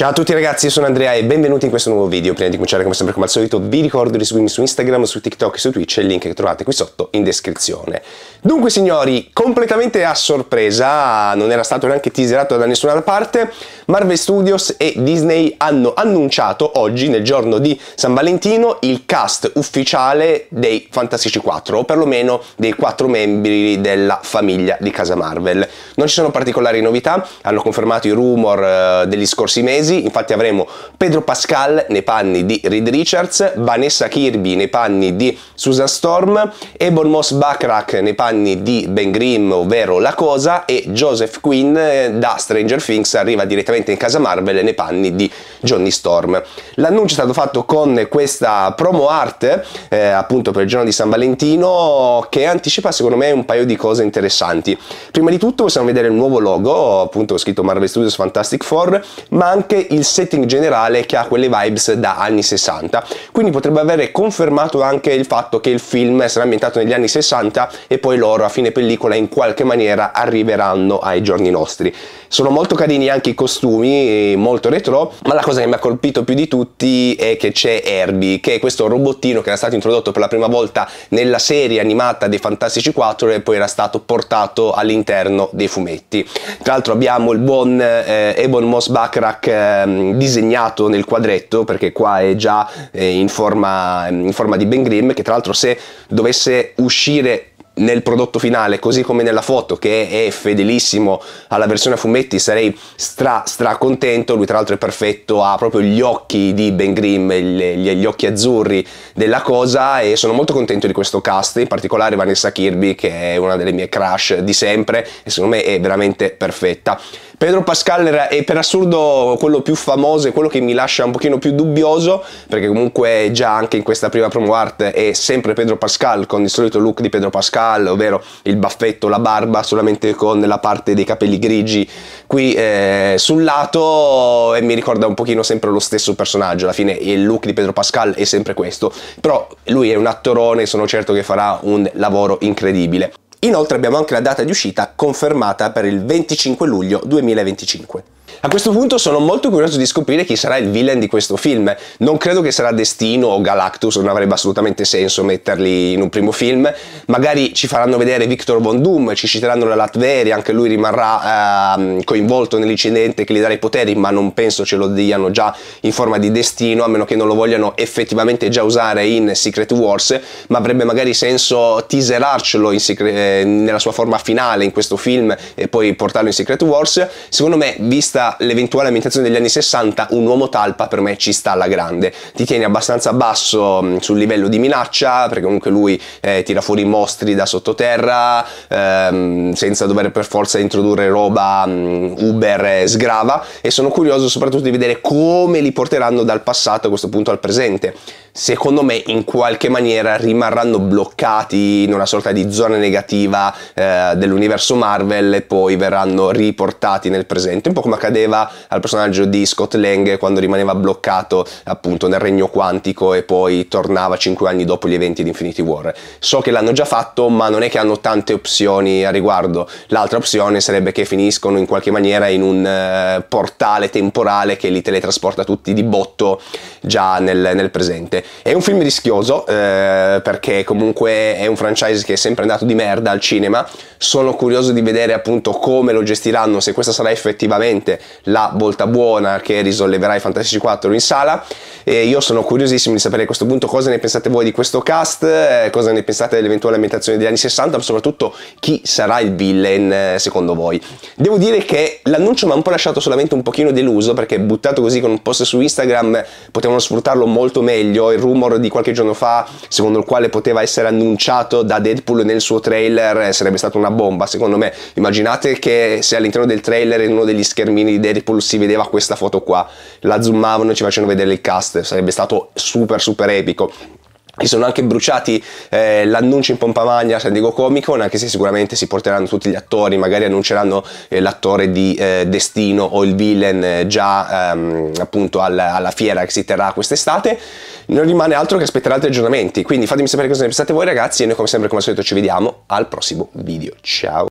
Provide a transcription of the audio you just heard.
Ciao a tutti ragazzi, io sono Andrea e benvenuti in questo nuovo video. Prima di cominciare come sempre come al solito vi ricordo di seguirmi su Instagram, su TikTok e su Twitch, il link che trovate qui sotto in descrizione. Dunque signori, completamente a sorpresa, non era stato neanche teaserato da nessuna parte, Marvel Studios e Disney hanno annunciato oggi, nel giorno di San Valentino, il cast ufficiale dei Fantastici 4, o perlomeno dei quattro membri della famiglia di casa Marvel. Non ci sono particolari novità, hanno confermato i rumor eh, degli scorsi mesi, inglesi, infatti avremo Pedro Pascal nei panni di Reed Richards, Vanessa Kirby nei panni di Susan Storm, Ebon Moss Backrack nei panni di Ben Grimm, ovvero La Cosa, e Joseph Quinn eh, da Stranger Things arriva direttamente in casa Marvel nei panni di Johnny Storm. L'annuncio è stato fatto con questa promo art, eh, appunto per il giorno di San Valentino, che anticipa secondo me un paio di cose interessanti. Prima di tutto possiamo vedere il nuovo logo, appunto scritto Marvel Studios Fantastic Four, ma anche il setting generale che ha quelle vibes da anni 60 quindi potrebbe avere confermato anche il fatto che il film sarà ambientato negli anni 60 e poi loro a fine pellicola in qualche maniera arriveranno ai giorni nostri sono molto carini anche i costumi molto retro ma la cosa che mi ha colpito più di tutti è che c'è Herbie che è questo robottino che era stato introdotto per la prima volta nella serie animata dei Fantastici 4 e poi era stato portato all'interno dei fumetti tra l'altro abbiamo il buon eh, Ebon Moss Backrack ehm, disegnato nel quadretto perché qua è già eh, in, forma, in forma di Ben Grimm che tra l'altro se dovesse uscire nel prodotto finale, così come nella foto, che è fedelissimo alla versione a fumetti, sarei stra stra contento. Lui, tra l'altro, è perfetto, ha proprio gli occhi di Ben Grimm, gli, gli occhi azzurri della cosa. E sono molto contento di questo cast, in particolare Vanessa Kirby, che è una delle mie crush di sempre, e secondo me è veramente perfetta. Pedro Pascal è per assurdo quello più famoso e quello che mi lascia un pochino più dubbioso, perché comunque già anche in questa prima promo art è sempre Pedro Pascal con il solito look di Pedro Pascal Pascal, ovvero il baffetto, la barba, solamente con la parte dei capelli grigi qui eh, sul lato e mi ricorda un pochino sempre lo stesso personaggio, alla fine il look di Pedro Pascal è sempre questo, però lui è un attorone, sono certo che farà un lavoro incredibile. Inoltre abbiamo anche la data di uscita confermata per il 25 luglio 2025. A questo punto sono molto curioso di scoprire chi sarà il villain di questo film. Non credo che sarà Destino o Galactus, non avrebbe assolutamente senso metterli in un primo film. Magari ci faranno vedere Victor Von Doom, ci citeranno la Latveria, anche lui rimarrà eh, coinvolto nell'incidente che gli darà i poteri, ma non penso ce lo diano già in forma di Destino, a meno che non lo vogliano effettivamente già usare in Secret Wars, ma avrebbe magari senso teaserarcelo eh, nella sua forma finale in questo film e poi portarlo in Secret Wars. Secondo me, vista senza l'eventuale ambientazione degli anni 60, un uomo talpa per me ci sta alla grande. Ti tiene abbastanza basso mm, sul livello di minaccia, perché comunque lui eh, tira fuori mostri da sottoterra, ehm, senza dover per forza introdurre roba um, Uber eh, sgrava, e sono curioso soprattutto di vedere come li porteranno dal passato a questo punto al presente secondo me in qualche maniera rimarranno bloccati in una sorta di zona negativa eh, dell'universo Marvel e poi verranno riportati nel presente, un po' come accadeva al personaggio di Scott Lang quando rimaneva bloccato appunto nel regno quantico e poi tornava 5 anni dopo gli eventi di Infinity War. So che l'hanno già fatto, ma non è che hanno tante opzioni a riguardo. L'altra opzione sarebbe che finiscono in qualche maniera in un eh, portale temporale che li teletrasporta tutti di botto già nel, nel presente è un film rischioso eh, perché comunque è un franchise che è sempre andato di merda al cinema. Sono curioso di vedere appunto come lo gestiranno, se questa sarà effettivamente la volta buona che risolleverà i Fantastici 4 in sala. E io sono curiosissimo di sapere a questo punto cosa ne pensate voi di questo cast, eh, cosa ne pensate dell'eventuale ambientazione degli anni 60, ma soprattutto chi sarà il villain eh, secondo voi. Devo dire che l'annuncio mi ha un po' lasciato solamente un pochino deluso perché buttato così con un post su Instagram potevano sfruttarlo molto meglio il rumor di qualche giorno fa secondo il quale poteva essere annunciato da Deadpool nel suo trailer eh, sarebbe stata una bomba secondo me immaginate che se all'interno del trailer in uno degli schermini di Deadpool si vedeva questa foto qua la zoomavano e ci facevano vedere il cast sarebbe stato super super epico si sono anche bruciati eh, l'annuncio in pompa magna a San Diego Comic Con, anche se sicuramente si porteranno tutti gli attori, magari annunceranno eh, l'attore di eh, Destino o il villain eh, già ehm, appunto al, alla fiera che si terrà quest'estate non rimane altro che aspettare altri aggiornamenti. Quindi fatemi sapere cosa ne pensate voi ragazzi e noi come sempre come al solito ci vediamo al prossimo video. Ciao!